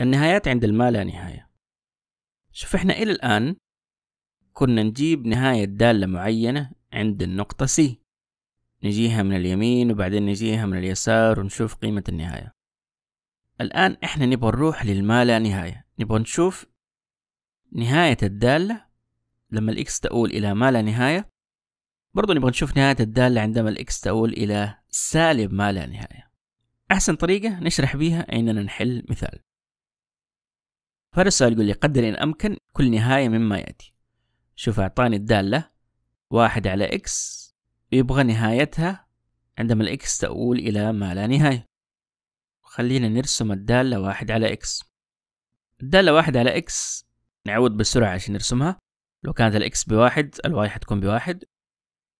النهايات عند الما لا نهاية شوف احنا إلى الآن كنا نجيب نهاية دالة معينة عند النقطة سي نجيها من اليمين وبعدين نجيها من اليسار ونشوف قيمة النهاية الآن إحنا نبغى نروح للما لا نهاية نبغى نشوف نهاية الدالة لما الإكس تؤول إلى ما لا نهاية برضو نبغى نشوف نهاية الدالة عندما الإكس تؤول إلى سالب ما لا نهاية أحسن طريقة نشرح بيها إننا نحل مثال فهذا السؤال يقول لي قدر إن أمكن كل نهاية مما يأتي شوف أعطاني الدالة واحد على إكس يبغى نهايتها عندما الإكس تؤول إلى ما لا نهاية خلينا نرسم الدالة واحد على إكس الدالة واحد على إكس نعود بسرعة عشان نرسمها لو كانت الإكس بواحد الواي حتكون بواحد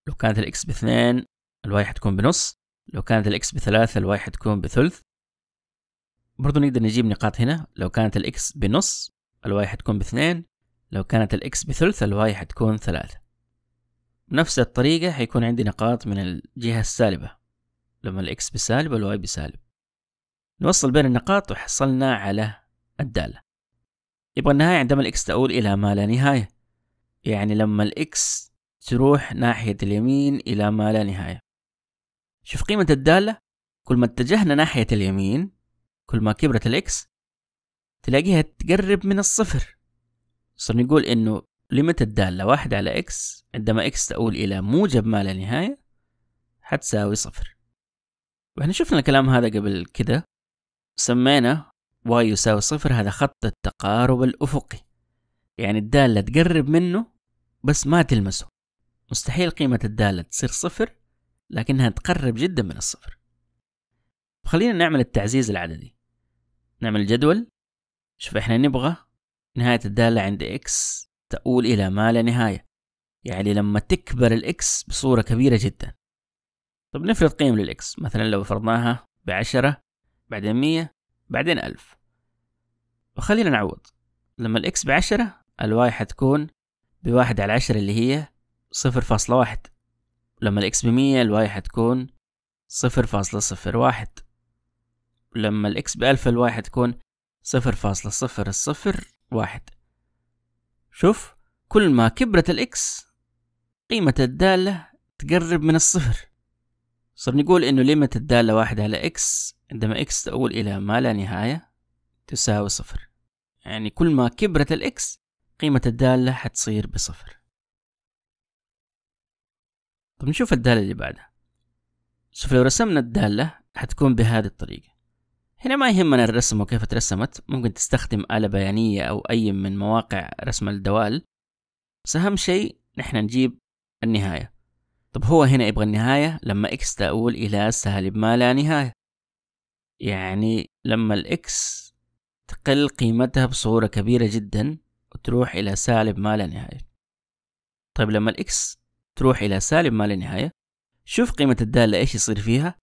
لو كانت الإكس باثنين الواي حتكون بنص لو كانت الإكس بثلاثة الواي حتكون بثلث برضو نقدر نجيب نقاط هنا لو كانت الإكس بنص الواي حتكون باثنين لو كانت الإكس بثلث الواي حتكون ثلاثة بنفس الطريقة حيكون عندي نقاط من الجهة السالبة لما الإكس بسالب الواي بسالب نوصل بين النقاط وحصلنا على الدالة يبقى النهاية عندما الإكس تؤول إلى ما لا نهاية يعني لما الإكس تروح ناحية اليمين إلى ما لا نهاية شوف قيمة الدالة كل ما اتجهنا ناحية اليمين كل ما كبرت الاكس تلاقيها تقرب من الصفر صرنا نقول انه ليمت الدالة واحد على اكس عندما اكس تؤول الى موجب ما لا نهاية حتساوي صفر واحنا شفنا الكلام هذا قبل كده سمينا واي يساوي صفر هذا خط التقارب الأفقي يعني الدالة تقرب منه بس ما تلمسه مستحيل قيمة الدالة تصير صفر لكنها تقرب جدا من الصفر خلينا نعمل التعزيز العددي نعمل جدول شوف احنا نبغى نهاية الدالة عند إكس تؤول إلى ما لا نهاية يعني لما تكبر الإكس بصورة كبيرة جدا طب نفرض قيم للإكس مثلا لو فرضناها بعشرة بعدين مية بعدين ألف وخلينا نعوض لما الإكس بعشرة الواي حتكون بواحد على عشرة اللي هي صفر فاصلة واحد لما الإكس بمية الواي حتكون صفر فاصلة صفر واحد لما الإكس بألفا الواحد تكون صفر فاصلة صفر الصفر واحد شوف كل ما كبرت الإكس قيمة الدالة تقرب من الصفر صرنا نقول إنه ليمة الدالة واحد على إكس عندما إكس تؤول إلى ما لا نهاية تساوي صفر يعني كل ما كبرت الإكس قيمة الدالة حتصير بصفر طب نشوف الدالة اللي بعدها شوف لو رسمنا الدالة حتكون بهذه الطريقة هنا ما يهمنا الرسم وكيف ترسمت ممكن تستخدم آلة بيانية أو أي من مواقع رسم الدوال بس أهم شيء نحن نجيب النهاية طب هو هنا يبغى النهاية لما إكس تؤول إلى سالب ما لا نهاية يعني لما الإكس تقل قيمتها بصورة كبيرة جدا وتروح إلى سالب ما لا نهاية طيب لما الإكس تروح إلى سالب ما لا نهاية شوف قيمة الدالة إيش يصير فيها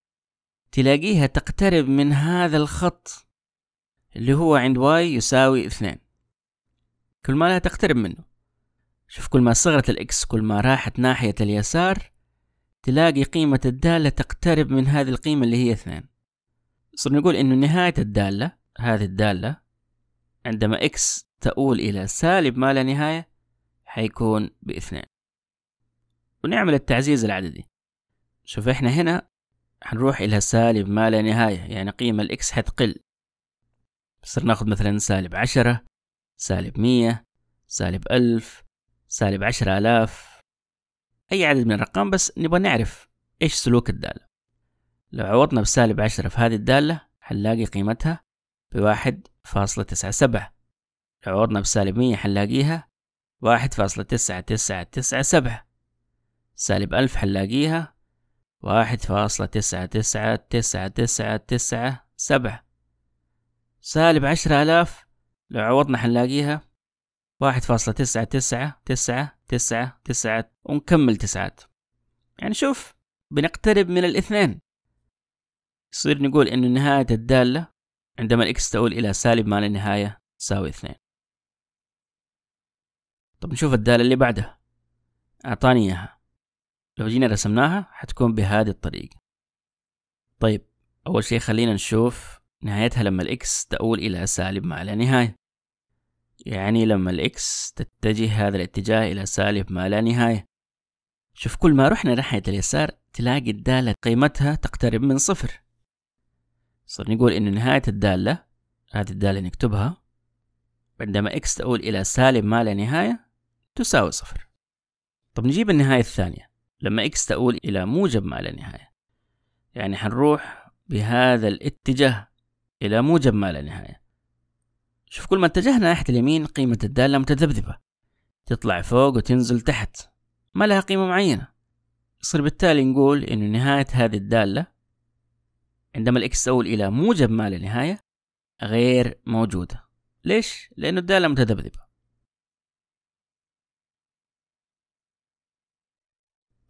تلاقيها تقترب من هذا الخط اللي هو عند واي يساوي اثنين كل ما لا تقترب منه شوف كل ما صغرت الاكس كل ما راحت ناحية اليسار تلاقي قيمة الدالة تقترب من هذه القيمة اللي هي اثنين صرنا نقول انه نهاية الدالة هذه الدالة عندما اكس تؤول الى سالب ما لا نهاية حيكون باثنين ونعمل التعزيز العددي شوف احنا هنا حنروح إلى سالب ما لا نهاية يعني قيمة الإكس حتقل بصير ناخد مثلا سالب عشرة سالب مية سالب ألف سالب عشرة آلاف أي عدد من الأرقام بس نبغى نعرف إيش سلوك الدالة لو عوضنا بسالب عشرة في هذه الدالة حنلاقي قيمتها بواحد فاصلة تسعة سبعة لو عوضنا بسالب مية حنلاقيها واحد فاصلة تسعة تسعة تسعة سبعة سالب ألف حنلاقيها واحد فاصلة تسعة تسعة تسعة تسعة تسعة سبعة سالب عشرة آلاف لو عوضنا حنلاقيها واحد فاصلة تسعة تسعة تسعة تسعة تسعة ونكمل تسعات يعني شوف بنقترب من الاثنين يصير نقول إنه نهاية الدالة عندما الإكس تؤول إلى سالب ما لا نهاية تساوي اثنين طب نشوف الدالة اللي بعدها أعطاني إياها لو جينا رسمناها حتكون بهذه الطريقة طيب أول شيء خلينا نشوف نهايتها لما الإكس تؤول إلى سالب ما لا نهاية يعني لما الإكس تتجه هذا الاتجاه إلى سالب ما لا نهاية شوف كل ما رحنا ناحية اليسار تلاقي الدالة قيمتها تقترب من صفر صرنا نقول إن نهاية الدالة هذه الدالة نكتبها عندما إكس تؤول إلى سالب ما لا نهاية تساوي صفر طب نجيب النهاية الثانية لما إكس تؤول إلى موجب ما لا نهاية يعني حنروح بهذا الاتجاه إلى موجب ما لا نهاية شوف كل ما اتجهنا ناحية اليمين قيمة الدالة متذبذبة تطلع فوق وتنزل تحت ما لها قيمة معينة يصير بالتالي نقول إن نهاية هذه الدالة عندما الإكس تؤول إلى موجب ما لا نهاية غير موجودة ليش؟ لأنه الدالة متذبذبة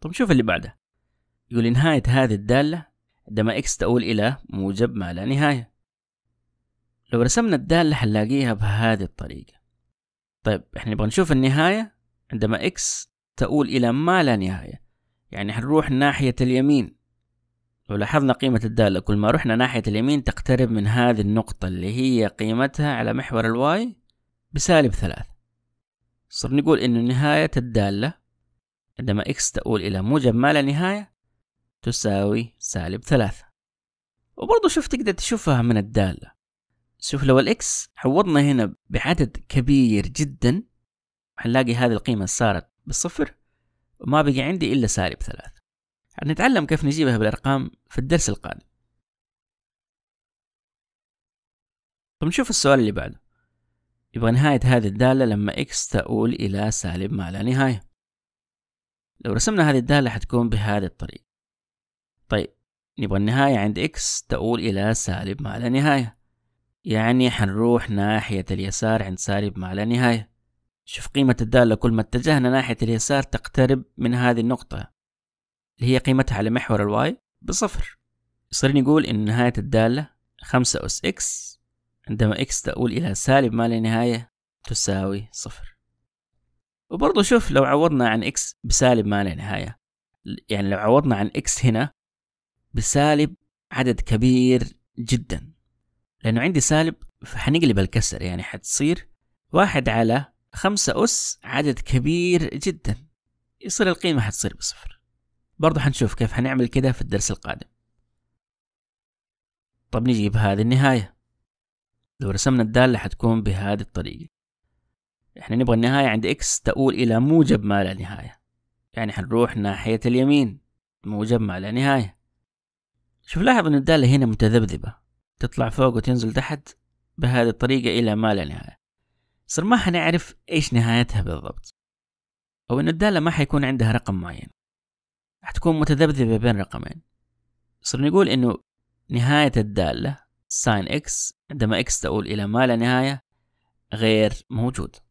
طب شوف اللي بعده يقول نهاية هذه الدالة عندما إكس تؤول إلى موجب ما لا نهاية لو رسمنا الدالة حنلاقيها بهذه الطريقة طيب إحنا نبغى نشوف النهاية عندما إكس تؤول إلى ما لا نهاية يعني حنروح ناحية اليمين لو لاحظنا قيمة الدالة كل ما رحنا ناحية اليمين تقترب من هذه النقطة اللي هي قيمتها على محور الواي بسالب ثلاث صرنا نقول إنه نهاية الدالة عندما x تؤول إلى موجب ما لا نهاية تساوي سالب ثلاثة وبرضه شوف تقدر تشوفها من الدالة شوف لو x عوضنا هنا بعدد كبير جدا حنلاقي هذه القيمة صارت بالصفر وما بقي عندي إلا سالب ثلاثة حنتعلم كيف نجيبها بالأرقام في الدرس القادم طب نشوف السؤال اللي بعده يبغى نهاية هذه الدالة لما x تؤول إلى سالب ما لا نهاية لو رسمنا هذه الدالة حتكون بهذه الطريقة طيب نبغى النهاية عند إكس تؤول إلى سالب ما لا نهاية يعني حنروح ناحية اليسار عند سالب ما لا نهاية شوف قيمة الدالة كل ما اتجهنا ناحية اليسار تقترب من هذه النقطة اللي هي قيمتها على محور الواي بصفر يصير نقول إن نهاية الدالة خمسة أس إكس عندما إكس تؤول إلى سالب ما لا نهاية تساوي صفر وبرضه شوف لو عوضنا عن اكس بسالب ما لا نهايه يعني لو عوضنا عن اكس هنا بسالب عدد كبير جدا لانه عندي سالب فحنقلب الكسر يعني حتصير واحد على خمسة أس عدد كبير جدا يصير القيمة حتصير بصفر برضو حنشوف كيف حنعمل كده في الدرس القادم طب نجي بهذه النهاية لو رسمنا الدالة حتكون بهذه الطريقة احنا نبغى النهاية عند اكس تؤول الى موجب ما لا نهاية يعني حنروح ناحية اليمين موجب ما لا نهاية شوف لاحظ ان الدالة هنا متذبذبة تطلع فوق وتنزل تحت بهذه الطريقة الى ما لا نهاية صار ما حنعرف ايش نهايتها بالضبط او ان الدالة ما حيكون عندها رقم معين حتكون متذبذبة بين رقمين صر نقول انه نهاية الدالة ساين اكس عندما اكس تؤول الى ما لا نهاية غير موجود